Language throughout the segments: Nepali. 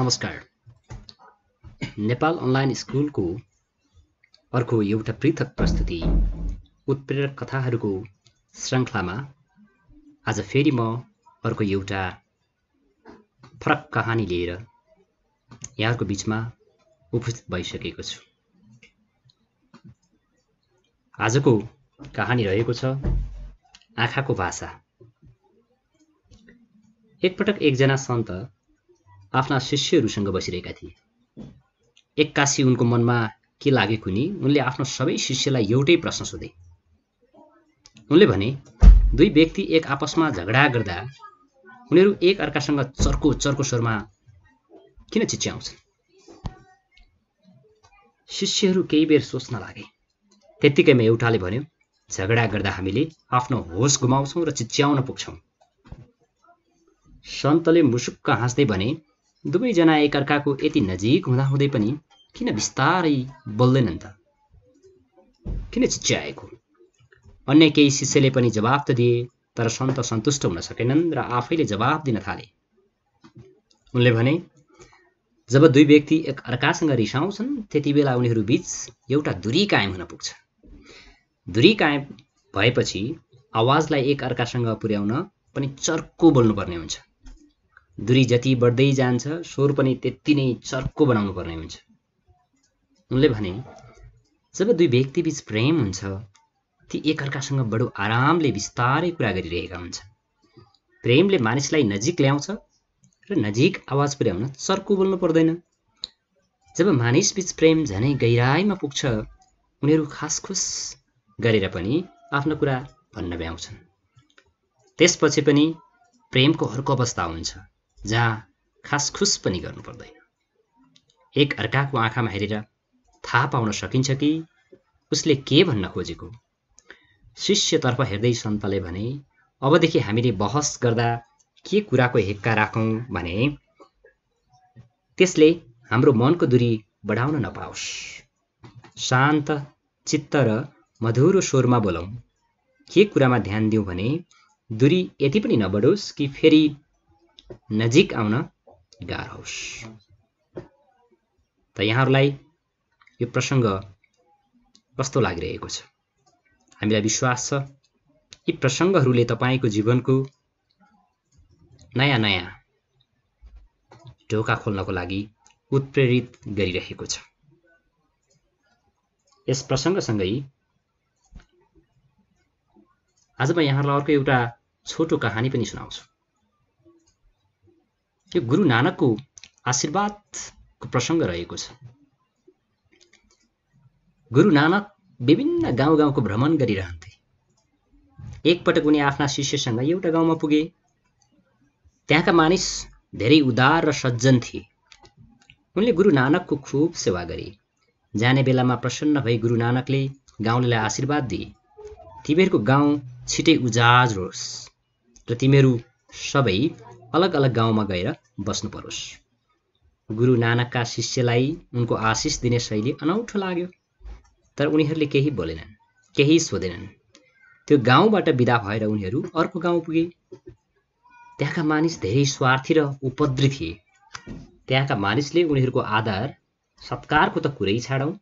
नमस्कार नेपाल अनलाइन स्कुलको अर्को एउटा पृथक प्रस्तुति उत्प्रेरक कथाहरूको श्रृङ्खलामा आज फेरि म अर्को एउटा फरक कहानी लिएर यहाँको बिचमा उपस्थित भइसकेको छु आजको कहानी रहेको छ आँखाको भाषा एकपटक एकजना सन्त आफ्ना शिष्यहरूसँग बसिरहेका थिए एक्कासी उनको मनमा के लागेको नि उनले आफ्नो सबै शिष्यलाई एउटै प्रश्न सोधे उनले भने दुई व्यक्ति एक आपसमा झगडा गर्दा उनीहरू एक अर्कासँग चर्को चर्को स्वरमा किन चिच्याउँछन् शिष्यहरू केही बेर सोच्न लागे त्यत्तिकैमा एउटाले भन्यो झगडा गर्दा हामीले आफ्नो होस गुमाउँछौँ र चिच्याउन पुग्छौँ सन्तले मुसुक्क हाँस्दै भने दुवैजना एकअर्काको यति नजिक हुँदाहुँदै पनि किन बिस्तारै बोल्दैनन् त किन चिच्याएको अन्य केही शिष्यले पनि जवाब त दिए तर सन्त सन्तुष्ट हुन सकेनन् र आफैले जवाब दिन थाले उनले भने जब दुई व्यक्ति एक अर्कासँग रिसाउँछन् त्यति बेला उनीहरू बिच एउटा दूरी कायम हुन पुग्छ दूरी कायम भएपछि आवाजलाई एक अर्कासँग पुर्याउन पनि चर्को बोल्नुपर्ने हुन्छ दूरी जति बढ्दै जान्छ स्वर पनि त्यति नै चर्को बनाउनु पर्ने हुन्छ उनले भने जब दुई व्यक्तिबीच प्रेम हुन्छ ती एकअर्कासँग बडो आरामले बिस्तारै कुरा गरिरहेका हुन्छन् प्रेमले मानिसलाई नजिक ल्याउँछ र नजिक आवाज पुर्याउन चर्को बोल्नु पर्दैन जब मानिसबीच प्रेम झनै गहिराइमा पुग्छ उनीहरू खासखुस गरेर पनि आफ्नो कुरा भन्न भ्याउँछन् त्यसपछि पनि प्रेमको अर्को अवस्था हुन्छ जहाँ खासखुस पनि गर्नु पर्दैन एक अर्काको आँखामा हेरेर थाहा पाउन सकिन्छ कि उसले के भन्न खोजेको शिष्यतर्फ हेर्दै सन्तले भने अबदेखि हामीले बहस गर्दा के कुराको हेक्का राखौँ भने त्यसले हाम्रो मनको दूरी बढाउन नपाओस् शान्त चित्त र मधुरो स्वरमा बोलाउँ के कुरामा ध्यान दिउँ भने दूरी यति पनि नबढोस् कि फेरि नजिक आउन गाह्रो होस् त यहाँहरूलाई यो प्रसङ्ग कस्तो लागिरहेको छ हामीलाई विश्वास छ यी प्रसङ्गहरूले तपाईँको जीवनको नयाँ नयाँ ढोका खोल्नको लागि उत्प्रेरित गरिरहेको छ यस प्रसङ्गसँगै आज म यहाँहरूलाई अर्को एउटा छोटो कहानी पनि सुनाउँछु यो गुरु नानकको आशीर्वादको प्रसङ्ग रहेको छ गुरु नानक विभिन्न गाउँ गाउँको भ्रमण गरिरहन्थे एकपटक उनी आफ्ना शिष्यसँग एउटा गाउँमा पुगे त्यहाँका मानिस धेरै उदार र सज्जन थिए उनले गुरु नानकको खुब सेवा गरे जाने बेलामा प्रसन्न भए गुरु नानकले गाउँलेलाई आशीर्वाद दिए तिमीहरूको गाउँ छिटै उजाज होस् र तिमीहरू सबै अलग अलग गाउँमा गएर बस्नु परोस् गुरु नानकका शिष्यलाई उनको आशिष दिने शैली अनौठो लाग्यो तर उनीहरूले केही बोलेनन् केही सोधेनन् त्यो गाउँबाट बिदा भएर उनीहरू अर्को गाउँ पुगे त्यहाँका मानिस धेरै स्वार्थी र उपद्री थिए त्यहाँका मानिसले उनीहरूको आधार सत्कारको त कुरै छाडौँ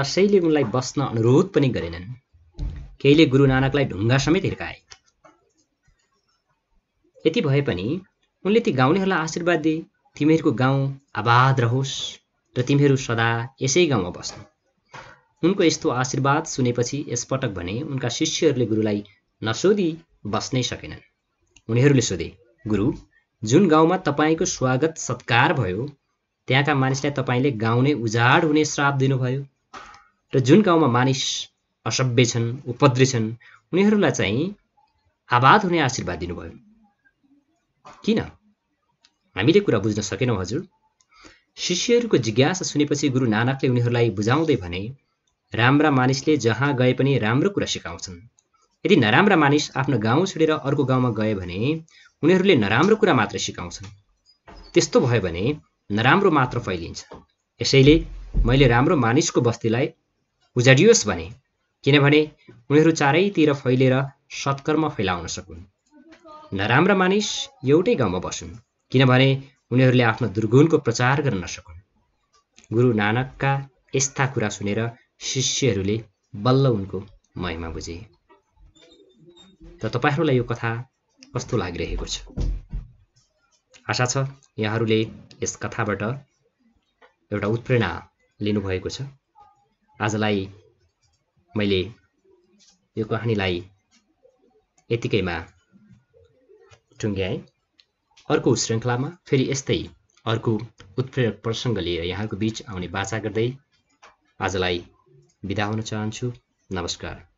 कसैले उनलाई बस्न अनुरोध पनि गरेनन् केहीले गुरु नानकलाई ढुङ्गा समेत हिर्काए यति भए पनि उनले ती गाउँलेहरूलाई आशीर्वाद दिए तिमीहरूको गाउँ आबाद रहोस् र तिमीहरू सदा यसै गाउँमा बस्नु उनको यस्तो आशीर्वाद सुनेपछि यसपटक भने उनका शिष्यहरूले गुरुलाई नसोधी बस्नै सकेनन् उनीहरूले सोधे गुरु जुन गाउँमा तपाईँको स्वागत सत्कार भयो त्यहाँका मानिसलाई तपाईँले गाउँ नै उजाड हुने श्राप दिनुभयो र जुन गाउँमा मानिस असभ्य छन् उपद्रे छन् उनीहरूलाई चाहिँ आबाद हुने आशीर्वाद दिनुभयो किन हामीले कुरा बुझ्न सकेनौँ हजुर शिष्यहरूको जिज्ञासा सुनेपछि गुरु नानकले उनीहरूलाई बुझाउँदै भने राम्रा मानिसले जहाँ गए पनि राम्रो कुरा सिकाउँछन् यदि नराम्रा मानिस आफ्नो गाउँ छोडेर अर्को गाउँमा गए भने उनीहरूले नराम्रो कुरा मात्र सिकाउँछन् त्यस्तो भयो भने नराम्रो मात्र फैलिन्छ यसैले मैले राम्रो मानिसको बस्तीलाई उजाडियोस् भने किनभने उनीहरू चारैतिर फैलेर सत्कर्म फैलाउन सकुन् नराम्रा मानिस एउटै गाउँमा बसुन् किनभने उनीहरूले आफ्नो दुर्गुणको प्रचार गर्न नसकुन् गुरु नानकका यस्ता कुरा सुनेर शिष्यहरूले बल्ल उनको महिमा बुझे त तपाईँहरूलाई यो कथा कस्तो लागिरहेको छ आशा छ यहाँहरूले यस कथाबाट एउटा उत्प्रेरणा लिनुभएको छ आजलाई मैले यो कहानीलाई यतिकैमा टुङ्ग्याएँ अर्को श्रृङ्खलामा फेरि यस्तै अर्को उत्प्रेरक प्रसङ्ग लिएर यहाँको बिच आउने बाचा गर्दै आजलाई बिदा हुन चाहन्छु नमस्कार